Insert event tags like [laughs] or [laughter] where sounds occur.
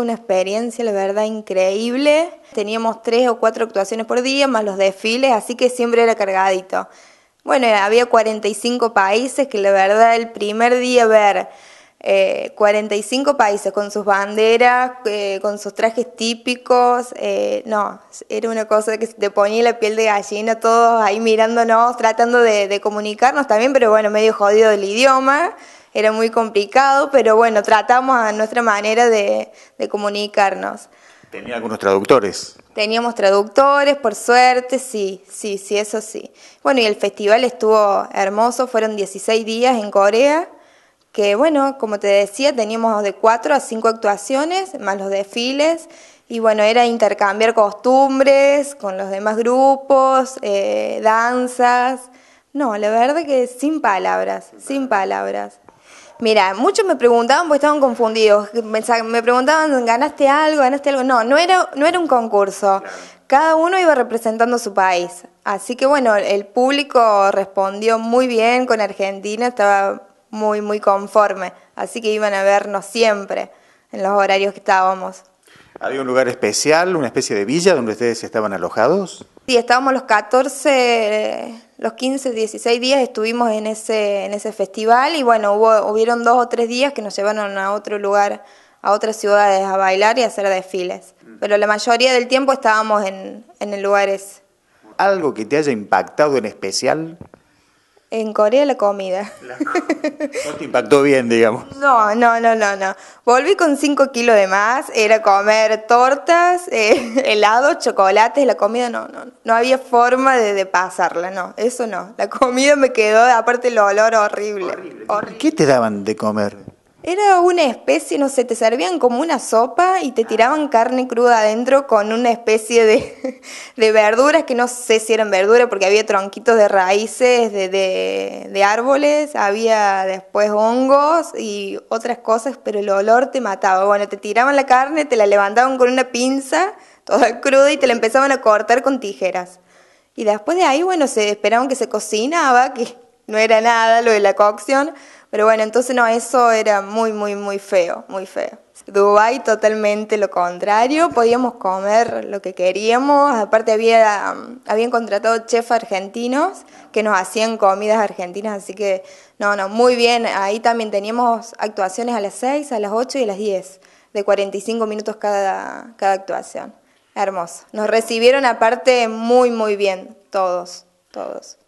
Una experiencia, la verdad, increíble. Teníamos tres o cuatro actuaciones por día, más los desfiles, así que siempre era cargadito. Bueno, había 45 países, que la verdad el primer día ver 45 eh, países con sus banderas, eh, con sus trajes típicos, eh, no, era una cosa que te ponía la piel de gallina, todos ahí mirándonos, tratando de, de comunicarnos también, pero bueno, medio jodido el idioma era muy complicado, pero bueno, tratamos a nuestra manera de, comunicarnos. ¿Tenía algunos traductores? Teníamos traductores, por suerte, sí, sí, sí, eso sí. Bueno, y el festival estuvo hermoso, fueron 16 días en Corea, que bueno, como te decía, teníamos de 4 a 5 actuaciones, más los desfiles, y bueno, era intercambiar costumbres con los demás grupos, eh, danzas. No, la verdad que sin palabras, sin palabras. Mira, muchos me preguntaban porque estaban confundidos. Me preguntaban, ¿ganaste algo? ¿Ganaste algo? No, no era, no era un concurso. Cada uno iba representando su país. Así que bueno, el público respondió muy bien con Argentina, estaba muy, muy conforme. Así que iban a vernos siempre en los horarios que estábamos. ¿Había un lugar especial, una especie de villa donde ustedes estaban alojados? Sí, estábamos los 14 los 15, 16 días estuvimos en ese, en ese festival y bueno, hubo, hubieron dos o tres días que nos llevaron a otro lugar, a otras ciudades a bailar y a hacer desfiles. Mm. Pero la mayoría del tiempo estábamos en, en el ¿Algo que te haya impactado en especial en Corea la comida. No te impactó bien, digamos. [laughs] No, no, no, no, no. Volví con 5 kilos de más, era comer tortas, eh, [laughs] helados, chocolates, la comida no, no, no había forma de, pasarla, no, eso no. La comida me quedó, aparte el olor horrible. horrible. ¿Qué te daban de comer? Era una especie, no sé, te servían como una sopa y te tiraban carne cruda adentro con una especie de, [laughs] de verduras, que no sé si eran verduras porque había tronquitos de raíces, de, de, de, árboles, había después hongos y otras cosas, pero el olor te mataba. Bueno, te tiraban la carne, te la levantaban con una pinza, toda [laughs] cruda, y te la empezaban a cortar con tijeras. Y después de ahí, bueno, se esperaban que se cocinaba, que no era nada lo de la cocción. Pero bueno, entonces no, eso era muy, muy, muy feo, muy feo. Dubai totalmente lo contrario, podíamos comer lo que queríamos, aparte había, habían contratado chefs argentinos que nos hacían comidas argentinas, así que no, no, muy bien, ahí también teníamos actuaciones a las 6, a las 8 y a las 10, de 45 minutos cada, cada actuación. Hermoso. Nos recibieron aparte muy, muy bien, todos, todos.